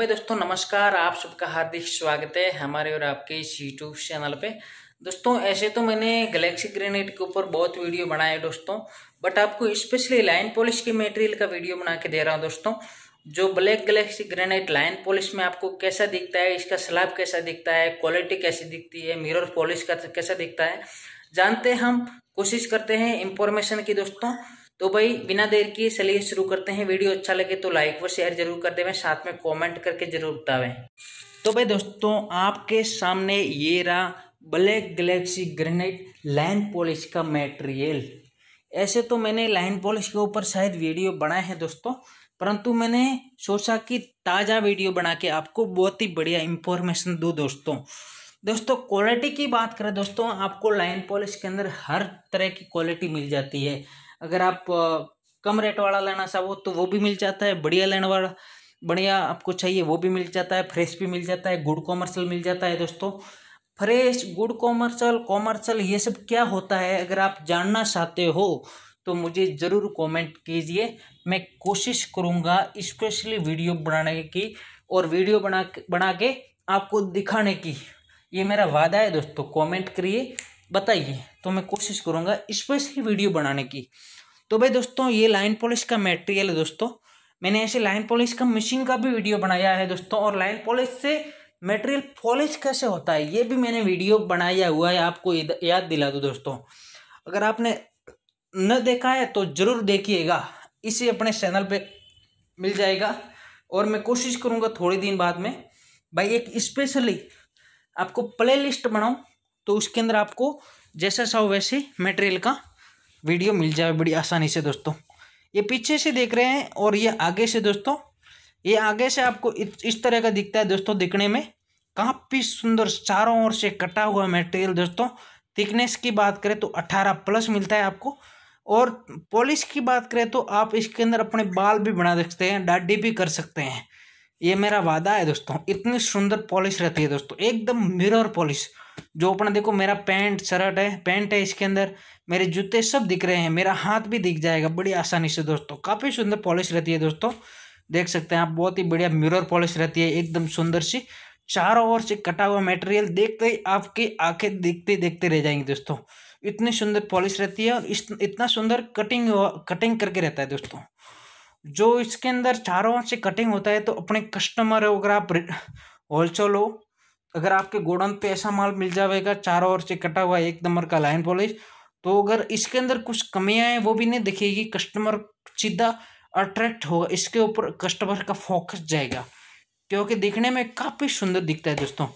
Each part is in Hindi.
भाई दोस्तों नमस्कार आप सबका हार्दिक स्वागत है हमारे और आपके इस यूट्यूब चैनल पे दोस्तों ऐसे तो मैंने गैलेक्सी ग्रेनेड के ऊपर बहुत वीडियो बनाए दोस्तों बट आपको स्पेशली लाइन पॉलिश के मटेरियल का वीडियो बना के दे रहा हूँ दोस्तों जो black galaxy granite line polish में आपको कैसा दिखता है इसका स्लैब कैसा दिखता है क्वालिटी कैसी दिखती है मिरर पॉलिश का कैसा दिखता है जानते हम कोशिश करते हैं इंफॉर्मेशन की दोस्तों तो भाई बिना देर के चलिए शुरू करते हैं वीडियो अच्छा लगे तो लाइक व शेयर जरूर कर देवें साथ में कमेंट करके जरूर बतावें तो भाई दोस्तों आपके सामने ये रहा black galaxy granite line polish का मेटेरियल ऐसे तो मैंने लाइन पॉलिश के ऊपर शायद वीडियो बनाए हैं दोस्तों परंतु मैंने सोचा कि ताज़ा वीडियो बना के आपको बहुत ही बढ़िया इंफॉर्मेशन दूँ दोस्तों दोस्तों क्वालिटी की बात करें दोस्तों आपको लाइन पॉलिश के अंदर हर तरह की क्वालिटी मिल जाती है अगर आप कम रेट वाला लेना चाहो तो वो भी मिल जाता है बढ़िया लेने वाला बढ़िया आपको चाहिए वो भी मिल जाता है फ्रेश भी मिल जाता है गुड कॉमर्सल मिल जाता है दोस्तों फ्रेश गुड कॉमर्शल कॉमर्सल ये सब क्या होता है अगर आप जानना चाहते हो तो मुझे ज़रूर कमेंट कीजिए मैं कोशिश करूँगा स्पेशली वीडियो बनाने की और वीडियो बना बना के आपको दिखाने की ये मेरा वादा है दोस्तों कमेंट करिए बताइए तो मैं कोशिश करूँगा स्पेशली वीडियो बनाने की तो भाई दोस्तों ये लाइन पॉलिश का मेटेरियल है दोस्तों मैंने ऐसे लाइन पॉलिश का मशीन का भी वीडियो बनाया है दोस्तों और लाइन पॉलिश से मेटेरियल पॉलिश कैसे होता है ये भी मैंने वीडियो बनाया हुआ है आपको याद दिला दो दोस्तों अगर आपने न देखा है तो ज़रूर देखिएगा इसे अपने चैनल पे मिल जाएगा और मैं कोशिश करूँगा थोड़े दिन बाद में भाई एक स्पेशली आपको प्ले लिस्ट बनाऊँ तो उसके अंदर आपको जैसा सा हो वैसे मटेरियल का वीडियो मिल जाए बड़ी आसानी से दोस्तों ये पीछे से देख रहे हैं और ये आगे से दोस्तों ये आगे से आपको इस तरह का दिखता है दोस्तों दिखने में काफ़ी सुंदर चारों ओर से कटा हुआ मटेरियल दोस्तों थिकनेस की बात करें तो अट्ठारह प्लस मिलता है आपको और पॉलिश की बात करें तो आप इसके अंदर अपने बाल भी बना सकते हैं डाडी भी कर सकते हैं ये मेरा वादा है दोस्तों इतनी सुंदर पॉलिश रहती है दोस्तों एकदम मिरर पॉलिश जो अपना देखो मेरा पैंट शर्ट है पैंट है इसके अंदर मेरे जूते सब दिख रहे हैं मेरा हाथ भी दिख जाएगा बड़ी आसानी से दोस्तों काफ़ी सुंदर पॉलिश रहती है दोस्तों देख सकते हैं आप बहुत ही बढ़िया मिरर पॉलिश रहती है एकदम सुंदर सी चारों ओर से कटा हुआ मटेरियल देखते ही आपकी आंखें देखते देखते रह जाएंगी दोस्तों इतनी सुंदर पॉलिश रहती है और इस इतना सुंदर कटिंग कटिंग करके रहता है दोस्तों जो इसके अंदर चारों ओर से कटिंग होता है तो अपने कस्टमर अगर आप होलसेल हो अगर आपके गोडाउन पे ऐसा माल मिल जाएगा चारों ओर से कटा हुआ एक नंबर का लाइन पॉलिश तो अगर इसके अंदर कुछ कमियां हैं वो भी नहीं दिखेगी कस्टमर सीधा अट्रैक्ट होगा इसके ऊपर कस्टमर का फोकस जाएगा क्योंकि दिखने में काफ़ी सुंदर दिखता है दोस्तों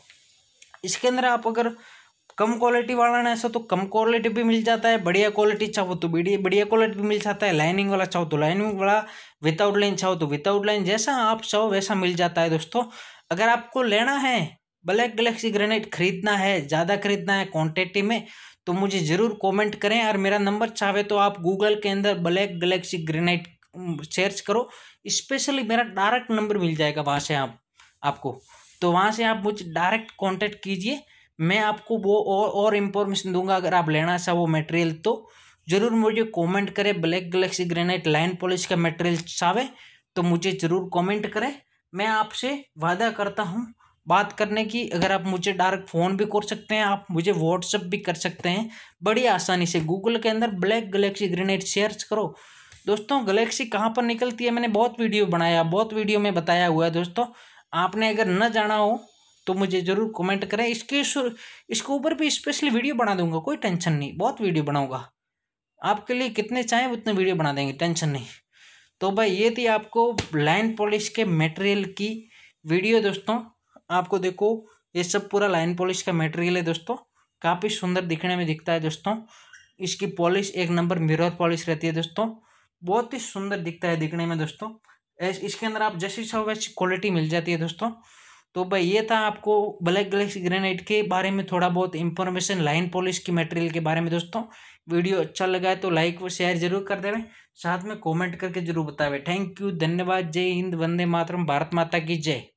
इसके अंदर आप अगर कम क्वालिटी वाला ना ऐसा तो कम क्वालिटी भी मिल जाता है बढ़िया क्वालिटी चाहो तो बढ़िया बढ़िया क्वालिटी भी मिल जाता है लाइनिंग वाला चाहो तो लाइनिंग वाला विदाउट लाइन चाहो तो विदाउट लाइन जैसा आप चाहो वैसा मिल जाता है दोस्तों अगर आपको लेना है ब्लैक गलेक्सी ग्रेनाइट खरीदना है ज़्यादा खरीदना है क्वांटिटी में तो मुझे ज़रूर कमेंट करें और मेरा नंबर चाहे तो आप गूगल के अंदर ब्लैक गलेक्सी ग्रेनाइट सर्च करो स्पेशली मेरा डायरेक्ट नंबर मिल जाएगा वहाँ से आप आपको तो वहाँ से आप मुझे डायरेक्ट कॉन्टेक्ट कीजिए मैं आपको वो और और इंफॉर्मेशन दूंगा अगर आप लेना चाहो वो मटेरियल तो ज़रूर मुझे कमेंट करें black galaxy granite line polish का मटेरियल चावे तो मुझे ज़रूर कमेंट करें मैं आपसे वादा करता हूँ बात करने की अगर आप मुझे डायरेक्ट फ़ोन भी कर सकते हैं आप मुझे व्हाट्सअप भी कर सकते हैं बड़ी आसानी से गूगल के अंदर ब्लैक गलेक्सी ग्रेनेड सर्च करो दोस्तों गलेक्सी कहाँ पर निकलती है मैंने बहुत वीडियो बनाया बहुत वीडियो में बताया हुआ है दोस्तों आपने अगर न जाना हो तो मुझे ज़रूर कमेंट करें इसके इसके ऊपर भी स्पेशली वीडियो बना दूंगा कोई टेंशन नहीं बहुत वीडियो बनाऊंगा आपके लिए कितने चाहें उतने वीडियो बना देंगे टेंशन नहीं तो भाई ये थी आपको लाइन पॉलिश के मटेरियल की वीडियो दोस्तों आपको देखो ये सब पूरा लाइन पॉलिश का मटेरियल है दोस्तों काफ़ी सुंदर दिखने में दिखता है दोस्तों इसकी पॉलिश एक नंबर मिरर पॉलिश रहती है दोस्तों बहुत ही सुंदर दिखता है दिखने में दोस्तों इसके अंदर आप जैसी सब वैसी क्वालिटी मिल जाती है दोस्तों तो भाई ये था आपको ब्लैक ग्लैक्स ग्रेनाइट के बारे में थोड़ा बहुत इंफॉर्मेशन लाइन पॉलिश की मटेरियल के बारे में दोस्तों वीडियो अच्छा लगा है तो लाइक व शेयर जरूर कर देवें साथ में कमेंट करके जरूर बतावें थैंक यू धन्यवाद जय हिंद वंदे मातरम भारत माता की जय